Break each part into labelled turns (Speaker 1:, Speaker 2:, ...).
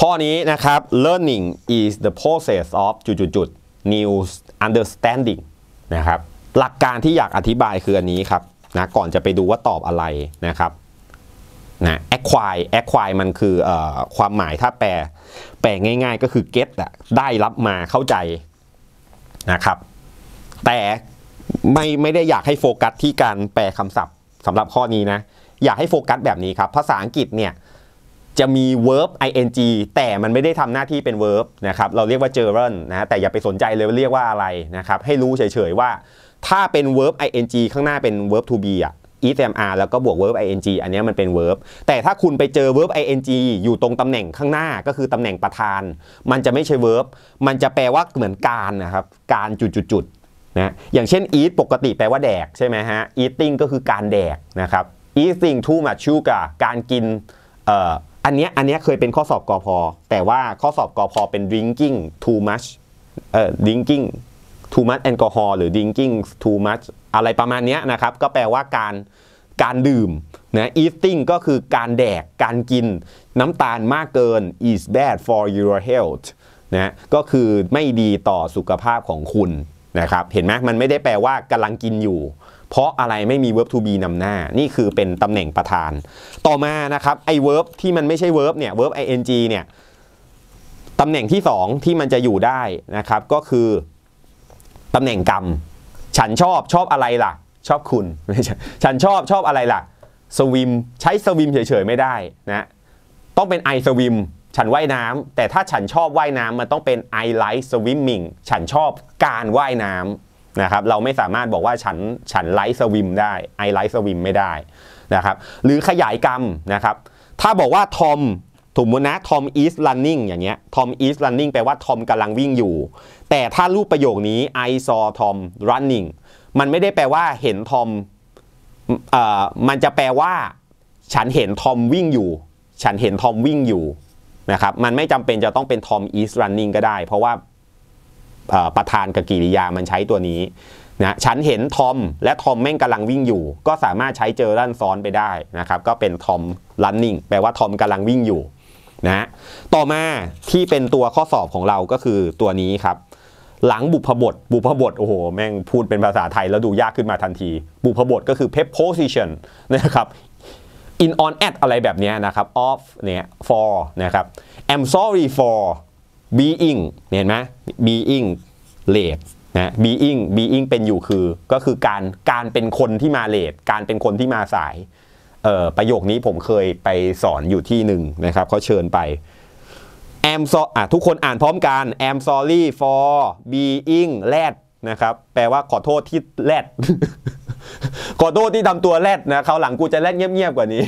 Speaker 1: ข้อนี้นะครับ learning is the process of จุดๆ new understanding นะครับ หลักการที่อยากอธิบายคืออันนี้ครับนะ ก่อนจะไปดูว่าตอบอะไรนะครับนะ acquire acquire มันคืออความหมายถ้าแปลแปลง่ายๆ ก็คือ get อะได้รับมาเข้าใจนะครับแต่ไม่ไม่ได้อยากให้โฟกัสที่การแปลคำศัพท์สำหรับข้อนี้นะ อยากให้โฟกัสแบบนี้ครับ ภาษาอังกฤษเนี่ยจะมี verb ing แต่มันไม่ได้ทำหน้าที่เป็น verb นะครับ เราเรียกว่า gerund นะ แต่อย่าไปสนใจเลยว่าเรียกว่าอะไรนะครับ ให้รู้เฉยๆว่า ถ้าเป็น verb ing ข้างหน้าเป็น verb to be อ่ะ is am are แล้วก็บวก verb ing อันนี้มันเป็น verb แต่ถ้าคุณไปเจอ verb ing อยู่ตรงตำแหน่งข้างหน้าก็คือตำแหน่งประธาน มันจะไม่ใช่ verb มันจะแปลว่าเหมือนการนะครับ การจุดๆนะ อย่างเช่น eat ปกติแปลว่าแดกใช่ไหมฮะ eating ก็คือการแดกนะครับ eating too much sugar การกินอันเนี้ยอันเนี้ยเคยเป็นข้อสอบกอพอ แต่ว่าข้อสอบกอพอเป็น drinking too much เอ่อ drinking too much alcohol หรือ drinking too much อะไรประมาณนี้นะครับ ก็แปลว่าการการดื่มนะ eating ก็คือการแดกการกินน้ำตาลมากเกิน is bad for your health นะก็คือไม่ดีต่อสุขภาพของคุณนะครับเห็นไหมมันไม่ได้แปลว่ากำลังกินอยู่เพราะอะไรไม่มี verb to be นำหน้า นี่คือเป็นตำแหน่งประธาน ต่อมานะครับไอ้ verb ที่มันไม่ใช่ verb เนี่ย verb ing เนี่ยตำแหน่งที่2ที่มันจะอยู่ได้นะครับก็คือตำแหน่งกรรม ฉันชอบชอบอะไรล่ะ ชอบคุณไม่ใช่ฉันชอบชอบอะไรล่ะสวิมใช้สวิมเฉย ๆ ไม่ได้นะต้องเป็นไอสวิมฉันว่ายน้ำ แต่ถ้าฉันชอบว่ายน้ำมันต้องเป็น I like swimming ฉันชอบการว่ายน้ำนะครับเราไม่สามารถบอกว่าฉันฉันไลฟ์สวิมได้ไอไลฟ์สวิมไม่ได้นะครับหรือขยายกรรมนะครับถ้าบอกว่าทอมถูกมนะทอมอีสต์ r u นนิ่งอย่างเงี้ยทอมอีสต์ r u นนิ่งแปลว่าทอมกำลังวิ่งอยู่ แต่ถ้ารูปประโยคนี้ I saw Tom running มันไม่ได้แปลว่าเห็นทอมเอ่อมันจะแปลว่าฉันเห็นทอมวิ่งอยู่ฉันเห็นทอมวิ่งอยู่นะครับมันไม่จำเป็นจะต้องเป็นทอมอีสต์ r u นนิ่งก็ได้ เพราะว่าประธานกับกิริยามันใช้ตัวนี้นะ ฉันเห็นทอมและทอมแม่งกำลังวิ่งอยู่ ก็สามารถใช้เจอรันซ้อนไปได้นะครับ ก็เป็นทอม running แปลว่าทอมกำลังวิ่งอยู่นะ ต่อมาที่เป็นตัวข้อสอบของเราก็คือตัวนี้ครับ หลังบุพบท บุพบทโอ้โห แม่งพูดเป็นภาษาไทยแล้วดูยากขึ้นมาทันที บุพบทก็คือ preposition นะครับ in on at อะไรแบบนี้นะครับ of เนี่ย for นะครับ i m sorry for being เห็นไหม being late นะ being being เป็นอยู่คือ ก็คือการ การเป็นคนที่มาเลทการเป็นคนที่มาสายเอ่อประโยคนี้ผมเคยไปสอนอยู่ที่หนึ่งนะครับ เขาเชิญไป am so อ่ะทุกคนอ่านพร้อมกัน am sorry for being late นะครับ แปลว่าขอโทษที่แรดขอโทษที่ทำตัวแรดนะเขาหลังกูจะแรดเงียบๆ กว่านี้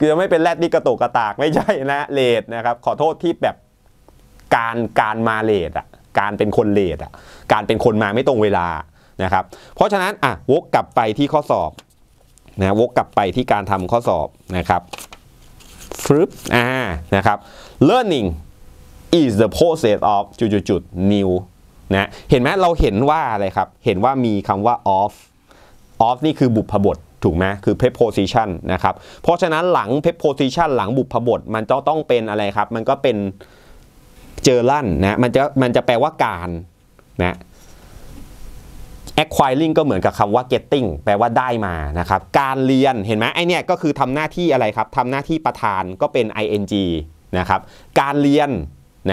Speaker 1: คือไม่เป็นแรดที่กระตุกกระตาก ไม่ใช่นะ เลดนะครับ ขอโทษที่แบบการการมาเลทอ่ะ การเป็นคนเลทอ่ะ การเป็นคนมาไม่ตรงเวลานะครับเพราะฉะนั้นอ่ะวกกลับไปที่ข้อสอบนะวกกลับไปที่การทำข้อสอบนะครับฟุบอ่านะครับ learning is the process of จุดจุด new นะเห็นไหมเราเห็นว่าอะไรครับเห็นว่ามีคำว่า of of นี่คือบุพบท ถูกไหมคือ preposition นะครับเพราะฉะนั้นหลัง preposition หลังบุพบทมันจะต้องเป็นอะไรครับ มันก็เป็นเจอลันนะมันจะมันจะแปลว่าการนะ acquiring ก็เหมือนกับคำว่า getting แปลว่าได้มานะครับการเรียนเห็นไหมไอเนี่ย ก็คือทำหน้าที่อะไรครับทำหน้าที่ประธานก็เป็น ing นะครับ การเรียน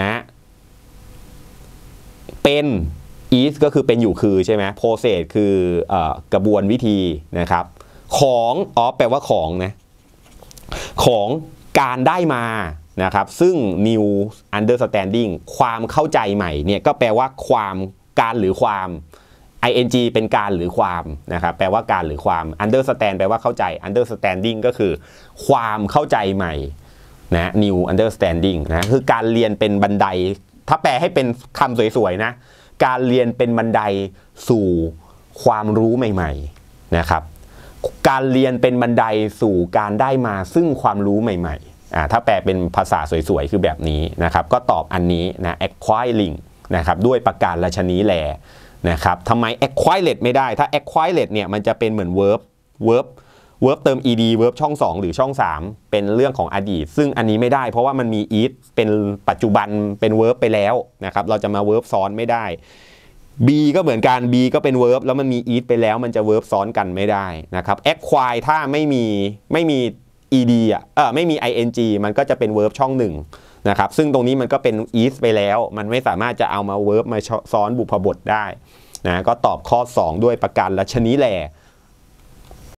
Speaker 1: นะเป็น is ก็คือเป็นอยู่คือใช่ไหม process คืออกระบวนวิธีนะครับ ของ อ๋อ แปลว่าของนะของการได้มานะครับ ซึ่ง new understanding ความเข้าใจใหม่เนี่ยก็แปลว่าความการหรือความ ing เป็นการหรือความนะครับ แปลว่าการหรือความ understand แปลว่าเข้าใจ understanding ก็คือ ความเข้าใจใหม่นะ new understanding นะ คือการเรียนเป็นบันได ถ้าแปลให้เป็นคำสวยๆนะ การเรียนเป็นบันไดสู่ความรู้ใหม่ๆนะครับ การเรียนเป็นบันไดสู่การได้มาซึ่งความรู้ใหม่ๆถ้าแปลเป็นภาษาสวยๆ คือแบบนี้นะครับก็ตอบอันนี้นะ acquiring นะครับด้วยประการละชนีแลนะครับทำไม acquire ไม่ได้ ถ้า acquire เนี่ยมันจะเป็นเหมือน verb verb verb เติม ed verb ช่อง 2 หรือช่อง 3 เป็นเรื่องของอดีตซึ่งอันนี้ไม่ได้เพราะว่ามันมี is เป็นปัจจุบันเป็น verb ไปแล้วนะครับเราจะมา verb ซ้อนไม่ได้ B ก็เหมือนกัน B ก็เป็น verb แล้วมันมี is ไปแล้วมันจะ verb ซ้อนกันไม่ได้นะครับ acquire ถ้าไม่มีไม่มี ed อ่ะเออไม่มี ing มันก็จะเป็น verb ช่องหนึ่งนะครับซึ่งตรงนี้มันก็เป็น is ไปแล้วมันไม่สามารถจะเอามา verb มาซ้อนบุพบทได้นะก็ตอบข้อ 2 ด้วยประการละชนิแหล